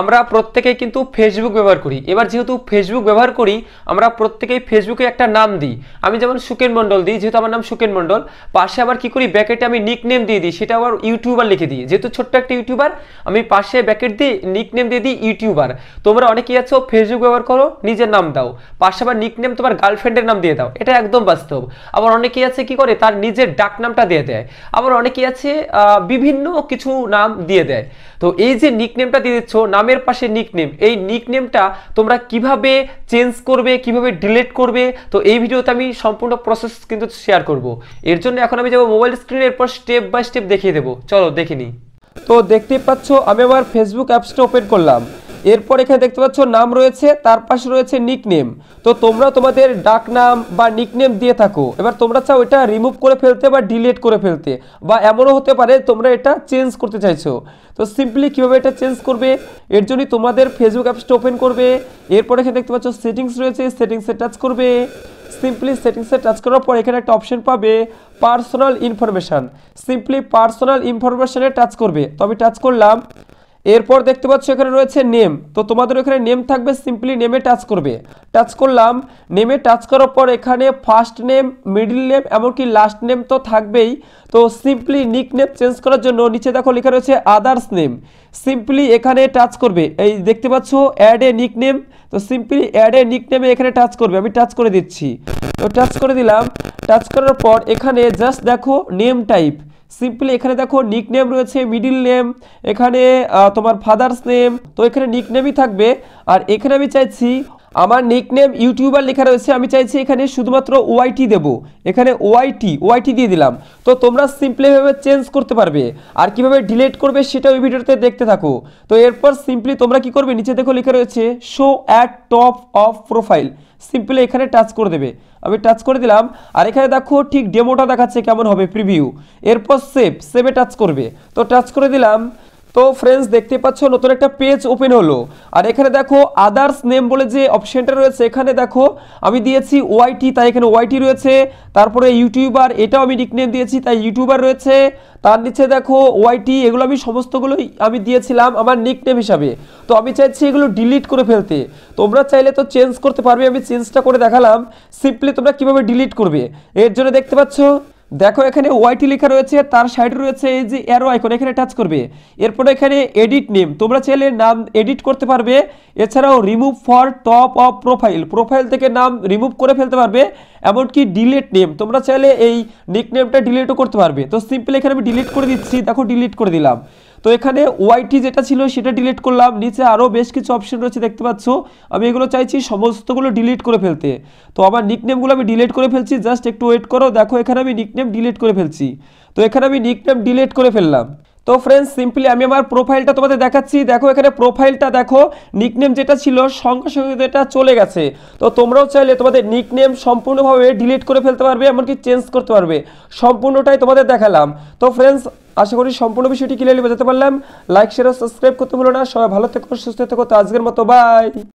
আমরা প্রত্যেকেই কিন্তু ফেসবুক ব্যবহার করি এবার যেহেতু ফেসবুক ব্যবহার করি আমরা প্রত্যেকেই ফেসবুকে একটা নাম দিই আমি যেমন সুকেন মণ্ডল দিই যেহেতু আমার নাম সুকেন মণ্ডল পাশে আবার কি করি ব্যাকেটে আমি নিক নেম দিয়ে দিই সেটা আবার ইউটিউবার লিখে দিই যেহেতু ছোট্ট একটা ইউটিউবার আমি পাশে ব্যাকেট দিই নিক নেম দিয়ে দিই ইউটিউবার তোমরা অনেকেই আছো ফেসবুক ব্যবহার করো নিজের নাম দাও পাশে আবার নিক নেম তোমার গার্লফ্রেন্ডের নাম দিয়ে দাও এটা একদম বাস্তব আবার অনেকেই আছে কি করে তার নিজের ডাক নামটা দিয়ে দেয় আবার অনেকেই আছে বিভিন্ন কিছু নাম দিয়ে দেয় তো এই যে নিক নেমটা দিয়ে দিচ্ছ নামের পাশে নিকনেম এই নিকনেমটা তোমরা কিভাবে চেঞ্জ করবে কিভাবে ডিলিট করবে তো এই ভিডিওতে আমি সম্পূর্ণ প্রসেস কিন্তু শেয়ার করব এর জন্য এখন আমি যাবো মোবাইল স্ক্রিনের পর স্টেপ বাই স্টেপ দেখিয়ে দেবো চলো দেখে নিই তো দেখতেই পাচ্ছ আমি আমার ফেসবুক অ্যাপসটা ওপেন করলাম এরপর এখানে দেখতে পাচ্ছ নাম রয়েছে তার পাশে রয়েছে নিকনেম তো তোমরা তোমাদের ডাকনাম বা নিকনেম দিয়ে থাকো এবার তোমরা চাও এটা রিমুভ করে ফেলতে বা ডিলিট করে ফেলতে বা এমনও হতে পারে তোমরা এটা চেঞ্জ করতে চাইছো তো সিম্পলি কীভাবে এটা চেঞ্জ করবে এর জন্যই তোমাদের ফেসবুক অ্যাপসটা ওপেন করবে এরপর এখানে দেখতে পাচ্ছ সেটিংস রয়েছে সেটিংসে টাচ করবে সিম্পলি সেটিংসে টাচ করার পর এখানে একটা অপশন পাবে পার্সোনাল ইনফরমেশান সিম্পলি পার্সোনাল ইনফরমেশানে টাচ করবে তো আমি টাচ করলাম এরপর দেখতে পাচ্ছ এখানে রয়েছে নেম তো তোমাদের এখানে নেম থাকবে সিম্পলি নেমে টাচ করবে টাচ করলাম নেমে টাচ করার পর এখানে ফার্স্ট নেম মিডিল নেম এমনকি লাস্ট নেম তো থাকবেই তো সিম্পলি নিক নেম চেঞ্জ করার জন্য নিচে দেখো লেখা রয়েছে আদার্স নেম সিম্পলি এখানে টাচ করবে এই দেখতে পাচ্ছ অ্যাড এ নিক নেম তো সিম্পলি অ্যাড এ নিক নেমে এখানে টাচ করবে আমি টাচ করে দিচ্ছি তো টাচ করে দিলাম টাচ করার পর এখানে জাস্ট দেখো নেম টাইপ সিম্পলি এখানে দেখো নিক নেম রয়েছে মিডিল নেম এখানে তোমার ফাদার্স নেম তো এখানে নিক নেমই থাকবে আর এখানে আমি চাইছি আমার নেম ইউটিউবার লেখা রয়েছে আমি চাইছি এখানে শুধুমাত্র ওয়াইটি দেব এখানে ওয়াইটি ওয়াইটি দিয়ে দিলাম তো তোমরা সিম্পলিভাবে চেঞ্জ করতে পারবে আর কিভাবে ডিলেট করবে সেটা ওই ভিডিওতে দেখতে থাকো তো এরপর সিম্পলি তোমরা কি করবে নিচে দেখো লেখা রয়েছে show at top of profile simply এখানে টাচ করে দেবে আমি টাচ করে দিলাম আর এখানে দেখো ঠিক ডেমোটা দেখাচ্ছে কেমন হবে প্রিভিউ এরপর সেভ সেভে টাচ করবে তো টাচ করে দিলাম তো ফ্রেন্ডস দেখতে পাচ্ছ নতুন একটা পেজ ওপেন হলো আর এখানে দেখো আদার্স নেম বলে যে অপশনটা রয়েছে এখানে দেখো আমি দিয়েছি ওয়াইটি তাই এখানে ওয়াইটি রয়েছে তারপরে ইউটিউবার এটাও আমি নিকনেম দিয়েছি তাই ইউটিউবার রয়েছে তার নিচে দেখো ওয়াইটি এগুলো আমি সমস্তগুলোই আমি দিয়েছিলাম আমার নিকনেম হিসাবে তো আমি চাইছি এগুলো ডিলিট করে ফেলতে তোমরা চাইলে তো চেঞ্জ করতে পারবে আমি চেঞ্জটা করে দেখালাম সিম্পলি তোমরা কিভাবে ডিলিট করবে এর জন্য দেখতে পাচ্ছ দেখো এখানে ওয়াইটি লেখা রয়েছে তার সাইডে রয়েছে এই যে অ্যারো আইকন এখানে টাচ করবে এরপরে এখানে এডিট নেম তোমরা চাইলে নাম এডিট করতে পারবে এছাড়াও remove for top of profile profile থেকে নাম রিমুভ করে ফেলতে পারবে এমনকি ডিলেট নেম তোমরা চাইলে এই নিক নেমটা ডিলেটও করতে পারবে তো সিম্পল এখানে আমি ডিলিট করে দিচ্ছি দেখো ডিলিট করে দিলাম তো এখানে ওয়াইটি যেটা ছিল সেটা ডিলিট করলাম নিচে আরও বেশ কিছু অপশন রয়েছে দেখতে পাচ্ছ আমি এগুলো চাইছি সমস্তগুলো ডিলিট করে ফেলতে তো আমার নিকনেমগুলো আমি ডিলিট করে ফেলছি জাস্ট একটু ওয়েট করো দেখো এখানে আমি নিকনেম ডিলিট করে ফেলছি তো এখানে আমি নিকনেম ডিলিট করে ফেললাম তো ফ্রেন্ডস সিম্পলি আমি আমার প্রোফাইলটা তোমাদের দেখাচ্ছি দেখো এখানে প্রোফাইলটা দেখো নিকনেম যেটা ছিল সঙ্গে সঙ্গে যেটা চলে গেছে তো তোমরাও চাইলে তোমাদের নিকনেম সম্পূর্ণভাবে ডিলিট করে ফেলতে পারবে এমনকি চেঞ্জ করতে পারবে সম্পূর্ণটাই তোমাদের দেখালাম তো ফ্রেন্ডস আশা করি সম্পূর্ণ বিষয়টি ক্লিয়ারলি বোঝাতে পারলাম লাইক শেয়ার সাবস্ক্রাইব করতে ভুলো না সবাই ভালো থেকো সুস্থ থেকো তো আজকের মতো বাই